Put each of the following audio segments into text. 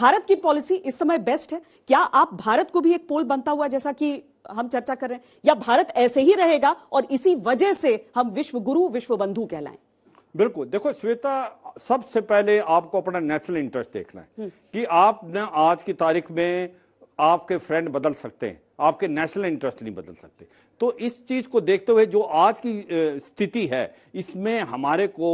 भारत की पॉलिसी इस समय बेस्ट है क्या आप भारत को भी एक पोल बनता हुआ जैसा कि हम चर्चा कर रहे हैं या भारत ऐसे ही रहेगा और इसी वजह से हम विश्व गुरु विश्व बंधु कहलाएं बिल्कुल देखो श्वेता सबसे पहले आपको अपना नेशनल इंटरेस्ट देखना है हम्म। कि आप ना आज की तारीख में आपके फ्रेंड बदल सकते हैं आपके नेशनल इंटरेस्ट नहीं बदल सकते तो इस चीज को देखते हुए जो आज की स्थिति है इसमें हमारे को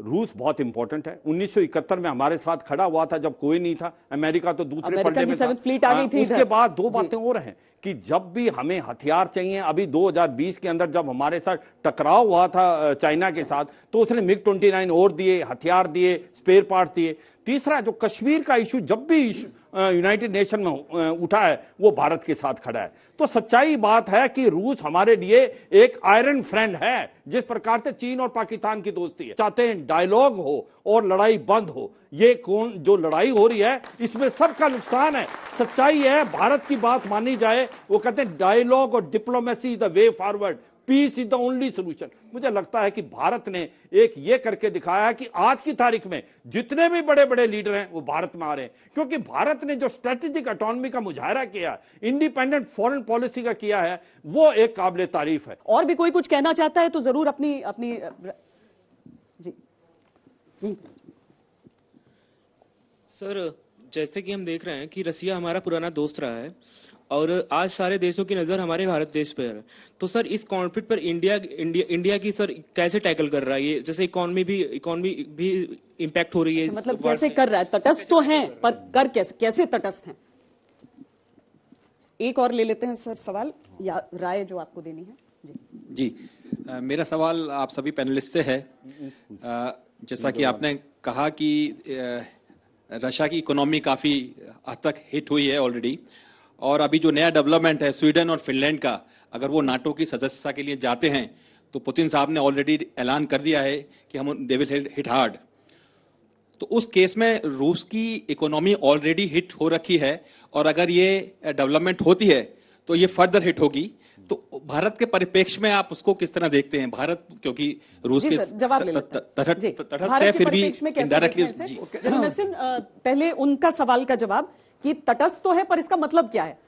रूस बहुत इंपॉर्टेंट है 1971 में हमारे साथ खड़ा हुआ था जब कोई नहीं था अमेरिका तो दूसरे पड़े में था फ्लीट आ हाँ, गई थी उसके बाद दो बातें और हैं कि जब भी हमें हथियार चाहिए अभी 2020 के अंदर जब हमारे साथ टकराव हुआ था चाइना के साथ तो उसने मिग 29 और दिए हथियार दिए स्पेयर पार्ट दिए तीसरा जो कश्मीर का इशू जब भी यूनाइटेड नेशन में उठा है वो भारत के साथ खड़ा है तो सच्चाई बात है कि रूस हमारे लिए एक आयरन फ्रेंड है जिस प्रकार से चीन और पाकिस्तान की दोस्ती है चाहते हैं डायलॉग हो और लड़ाई बंद हो ये कौन जो लड़ाई हो रही है इसमें सबका नुकसान है सच्चाई है भारत की बात मानी जाए वो कहते हैं डायलॉग और diplomacy is the way forward peace is the only solution मुझे लगता है कि भारत ने एक ये करके दिखाया कि आज की तारीख में जितने भी बड़े बड़े लीडर हैं वो भारत में आ रहे हैं क्योंकि भारत ने जो स्ट्रेटेजिक अटोनमी का मुजाहरा किया इंडिपेंडेंट फॉरेन पॉलिसी का किया है वो एक काबिल तारीफ है और भी कोई कुछ कहना चाहता है तो जरूर अपनी अपनी जी सर जैसे कि हम देख रहे हैं कि रसिया हमारा पुराना दोस्त रहा है और आज सारे देशों की नज़र हमारे भारत देश पर है तो सर इस कॉन्फ्लिक्ट पर इंडिया इंडिया इंडिया की सर कैसे टैकल कर रहा है ये जैसे इकोनॉमी भी इकोनॉमी भी इम्पैक्ट हो रही है अच्छा, मतलब कैसे कर रहा है तटस्थ तो है पर कर कैसे कैसे तटस्थ है एक और ले लेते हैं सर सवाल या राय जो आपको देनी है जी जी मेरा सवाल आप सभी पैनलिस्ट से है जैसा कि आपने कहा कि रशिया की इकोनॉमी काफ़ी हद तक हिट हुई है ऑलरेडी और अभी जो नया डेवलपमेंट है स्वीडन और फिनलैंड का अगर वो नाटो की सदस्यता के लिए जाते हैं तो पुतिन साहब ने ऑलरेडी ऐलान कर दिया है कि हम दे विल हिट हार्ड तो उस केस में रूस की इकोनॉमी ऑलरेडी हिट हो रखी है और अगर ये डेवलपमेंट होती है तो ये फर्दर हिट होगी तो भारत के परिप्रेक्ष्य में आप उसको किस तरह देखते हैं भारत क्योंकि रूस के जवाब है फिर भी इनडायरेक्टली पहले उनका सवाल का जवाब कि तटस्थ तो है पर इसका मतलब क्या है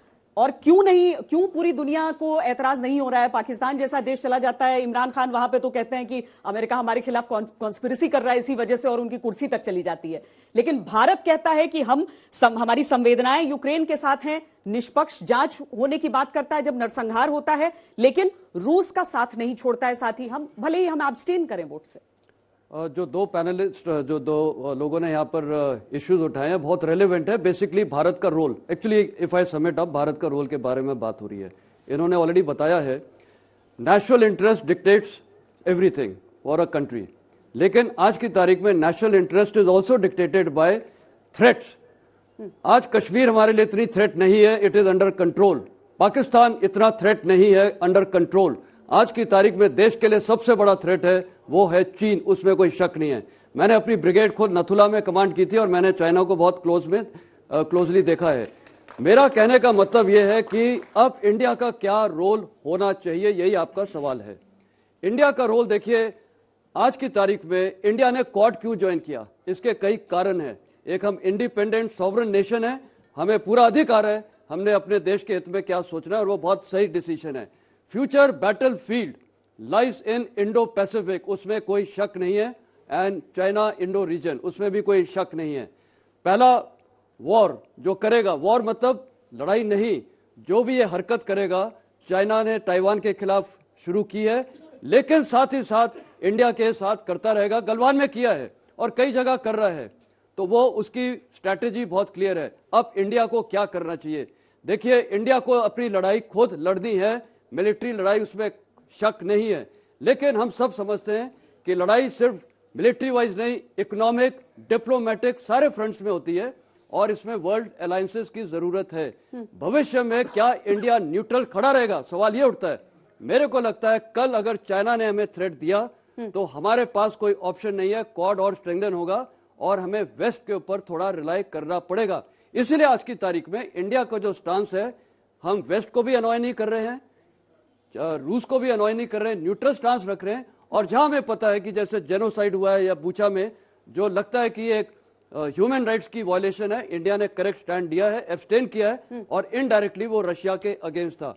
और क्यों नहीं क्यों पूरी दुनिया को एतराज नहीं हो रहा है पाकिस्तान जैसा देश चला जाता है इमरान खान वहां पे तो कहते हैं कि अमेरिका हमारे खिलाफ कॉन्स्पिरसी कर रहा है इसी वजह से और उनकी कुर्सी तक चली जाती है लेकिन भारत कहता है कि हम सम, हमारी संवेदनाएं यूक्रेन के साथ हैं निष्पक्ष जांच होने की बात करता है जब नरसंहार होता है लेकिन रूस का साथ नहीं छोड़ता है साथ ही हम भले ही हम एबस्टेन करें वोट से जो दो पैनलिस्ट जो दो लोगों ने यहाँ पर इश्यूज उठाए हैं बहुत रेलिवेंट है बेसिकली भारत का रोल एक्चुअली इफ आई समेट अप भारत का रोल के बारे में बात हो रही है इन्होंने ऑलरेडी बताया है national interest dictates everything for a country लेकिन आज की तारीख में national interest is also dictated by threats आज कश्मीर हमारे लिए इतनी थ्रेट नहीं है it is under control Pakistan इतना थ्रेट नहीं है अंडर कंट्रोल आज की तारीख में देश के लिए सबसे बड़ा थ्रेट है वो है चीन उसमें कोई शक नहीं है मैंने अपनी ब्रिगेड खुद नथुला में कमांड की थी और मैंने चाइना को बहुत क्लोज में क्लोजली देखा है मेरा कहने का मतलब यह है कि अब इंडिया का क्या रोल होना चाहिए यही आपका सवाल है इंडिया का रोल देखिए आज की तारीख में इंडिया ने क्वाड क्यों ज्वाइन किया इसके कई कारण हैं एक हम इंडिपेंडेंट सॉवरन नेशन है हमें पूरा अधिकार है हमने अपने देश के हित में क्या सोचना है और वो बहुत सही डिसीजन है future battle field life in Indo Pacific उसमें कोई शक नहीं है एंड चाइना इंडो रीजन उसमें भी कोई शक नहीं है पहला वॉर जो करेगा वॉर मतलब लड़ाई नहीं जो भी ये हरकत करेगा चाइना ने ताइवान के खिलाफ शुरू की है लेकिन साथ ही साथ इंडिया के साथ करता रहेगा गलवान में किया है और कई जगह कर रहा है तो वो उसकी स्ट्रैटेजी बहुत क्लियर है अब इंडिया को क्या करना चाहिए देखिए इंडिया को अपनी लड़ाई खुद लड़नी है मिलिट्री लड़ाई उसमें शक नहीं है लेकिन हम सब समझते हैं कि लड़ाई सिर्फ मिलिट्री वाइज नहीं इकोनॉमिक डिप्लोमेटिक सारे फ्रंट्स में होती है और इसमें वर्ल्ड अलायसेस की जरूरत है भविष्य में क्या इंडिया न्यूट्रल खड़ा रहेगा सवाल ये उठता है मेरे को लगता है कल अगर चाइना ने हमें थ्रेट दिया तो हमारे पास कोई ऑप्शन नहीं है कॉड और स्ट्रेंथन होगा और हमें वेस्ट के ऊपर थोड़ा रिलाई करना पड़ेगा इसीलिए आज की तारीख में इंडिया का जो स्टांस है हम वेस्ट को भी अनॉय नहीं कर रहे हैं रूस को भी अनोय नहीं कर रहे हैं न्यूट्रल स्टांस रख रहे हैं और जहां हमें पता है कि जैसे जेनोसाइड हुआ है या बूचा में जो लगता है कि एक ह्यूमन राइट्स की वॉयलेशन है इंडिया ने करेक्ट स्टैंड दिया है एब्सटेन किया है हम्म। और इनडायरेक्टली वो रशिया के अगेंस्ट था